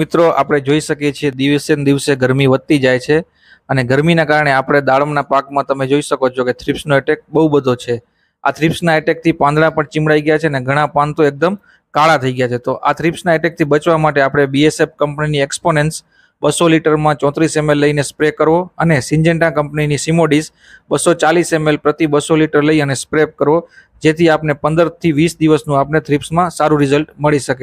મિત્રો આપણે જોઈ શકીએ છીએ દિવસે ને દિવસે ગરમી વધતી જાય છે અને ગરમીના કારણે આપણે દાડમના પાકમાં તમે જોઈ શકો છો કે થ્રિપ્સનો એટેક બહુ બધો છે આ થ્રિપ્સના એટેકથી પાંદડા પણ ચીમડાઈ ગયા છે અને ઘણા પાન તો એકદમ કાળા થઈ ગયા છે તો આ થ્રિપ્સના એટેકથી બચવા માટે આપણે બીએસએફ કંપનીની એક્સપોનેન્સ બસો લીટરમાં ચોત્રીસ એમએલ લઈને સ્પ્રે કરવો અને સિન્જેન્ટા કંપનીની સિમોડીસ બસો ચાલીસ એમએલ પ્રતિ બસો લીટર લઈ અને સ્પ્રે કરવો જેથી આપને પંદરથી વીસ દિવસનું આપને થ્રિપ્સમાં સારું રિઝલ્ટ મળી શકે